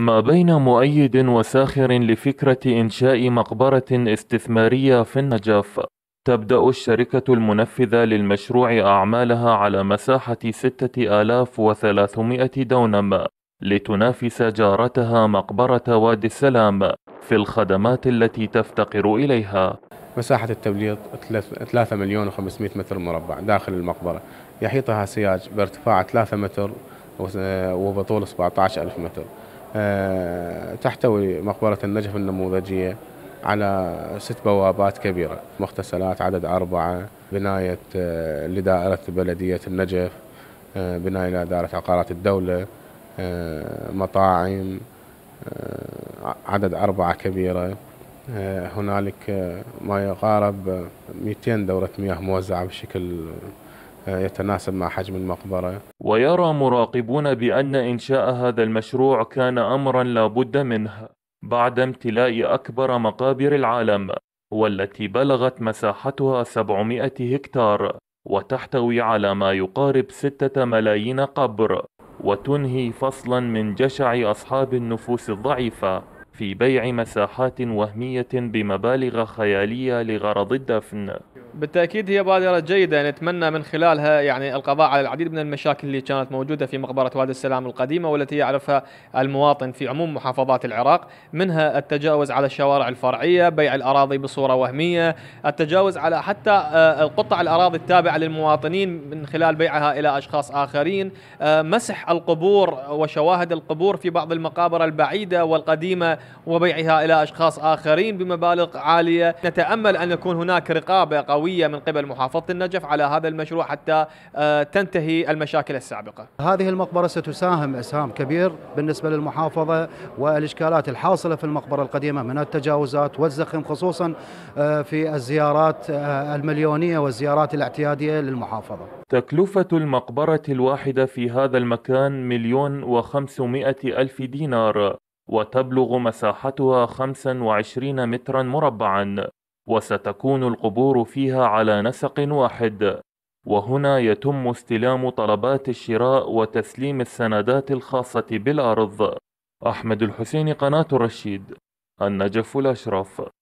ما بين مؤيد وساخر لفكرة إنشاء مقبرة استثمارية في النجف تبدأ الشركة المنفذة للمشروع أعمالها على مساحة 6300 دونم لتنافس جارتها مقبرة وادي السلام في الخدمات التي تفتقر إليها مساحة التبليط 3 مليون و500 متر مربع داخل المقبرة يحيطها سياج بارتفاع 3 متر وبطول 17 ألف متر آه، تحتوي مقبرة النجف النموذجية على ست بوابات كبيرة مغتسلات عدد أربعة بناية آه، لدائرة بلدية النجف آه، بناية لإدارة عقارات الدولة مطاعم عدد أربعة كبيرة هنالك ما يقارب 200 دورة مياه موزعة بشكل يتناسب مع حجم المقبرة ويرى مراقبون بأن إنشاء هذا المشروع كان أمرا لا بد منه بعد امتلاء أكبر مقابر العالم والتي بلغت مساحتها 700 هكتار وتحتوي على ما يقارب 6 ملايين قبر وتنهي فصلا من جشع أصحاب النفوس الضعيفة في بيع مساحات وهمية بمبالغ خيالية لغرض الدفن بالتاكيد هي بادره جيده نتمنى من خلالها يعني القضاء على العديد من المشاكل اللي كانت موجوده في مقبره وادي السلام القديمه والتي يعرفها المواطن في عموم محافظات العراق منها التجاوز على الشوارع الفرعيه، بيع الاراضي بصوره وهميه، التجاوز على حتى آه، قطع الاراضي التابعه للمواطنين من خلال بيعها الى اشخاص اخرين، آه، مسح القبور وشواهد القبور في بعض المقابر البعيده والقديمه وبيعها الى اشخاص اخرين بمبالغ عاليه، نتامل ان يكون هناك رقابه سنوية من قبل محافظة النجف على هذا المشروع حتى آه، تنتهي المشاكل السابقة هذه المقبرة ستساهم إسهام كبير بالنسبة للمحافظة والإشكالات الحاصلة في المقبرة القديمة من التجاوزات والزخم خصوصا آه، في الزيارات آه، المليونية والزيارات الاعتيادية للمحافظة تكلفة المقبرة الواحدة في هذا المكان مليون وخمسمائة ألف دينار وتبلغ مساحتها 25 مترا مربعا وستكون القبور فيها على نسق واحد وهنا يتم استلام طلبات الشراء وتسليم السندات الخاصة بالأرض أحمد الحسين قناة الرشيد النجف الأشرف